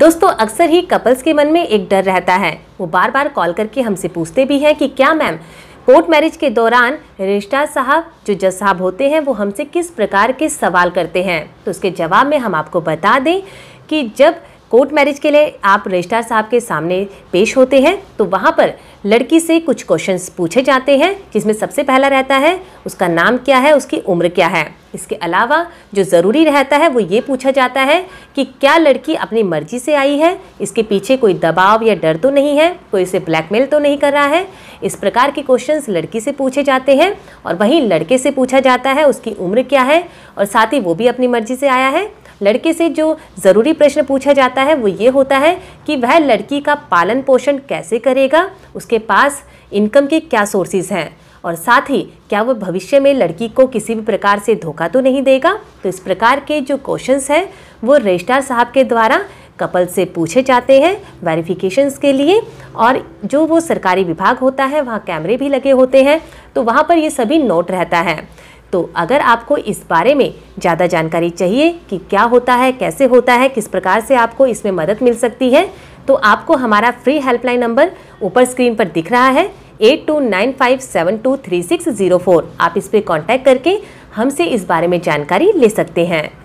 दोस्तों अक्सर ही कपल्स के मन में एक डर रहता है वो बार बार कॉल करके हमसे पूछते भी हैं कि क्या मैम कोर्ट मैरिज के दौरान रिश्ता साहब जो जज साहब होते हैं वो हमसे किस प्रकार के सवाल करते हैं तो उसके जवाब में हम आपको बता दें कि जब कोर्ट मैरिज के लिए आप रजिस्ट्रार साहब के सामने पेश होते हैं तो वहाँ पर लड़की से कुछ क्वेश्चंस पूछे जाते हैं जिसमें सबसे पहला रहता है उसका नाम क्या है उसकी उम्र क्या है इसके अलावा जो ज़रूरी रहता है वो ये पूछा जाता है कि क्या लड़की अपनी मर्जी से आई है इसके पीछे कोई दबाव या डर तो नहीं है कोई इसे ब्लैकमेल तो नहीं कर रहा है इस प्रकार के क्वेश्चंस लड़की से पूछे जाते हैं और वहीं लड़के से पूछा जाता है उसकी उम्र क्या है और साथ ही वो भी अपनी मर्जी से आया है लड़के से जो ज़रूरी प्रश्न पूछा जाता है वो ये होता है कि वह लड़की का पालन पोषण कैसे करेगा उसके पास इनकम के क्या सोर्सेज हैं और साथ ही क्या वो भविष्य में लड़की को किसी भी प्रकार से धोखा तो नहीं देगा तो इस प्रकार के जो क्वेश्चंस हैं वो रजिस्ट्रार साहब के द्वारा कपल से पूछे जाते हैं वेरिफिकेशंस के लिए और जो वो सरकारी विभाग होता है वहाँ कैमरे भी लगे होते हैं तो वहाँ पर ये सभी नोट रहता है तो अगर आपको इस बारे में ज़्यादा जानकारी चाहिए कि क्या होता है कैसे होता है किस प्रकार से आपको इसमें मदद मिल सकती है तो आपको हमारा फ्री हेल्पलाइन नंबर ऊपर स्क्रीन पर दिख रहा है eight two nine five seven two three six zero four आप इस पर कॉन्टैक्ट करके हमसे इस बारे में जानकारी ले सकते हैं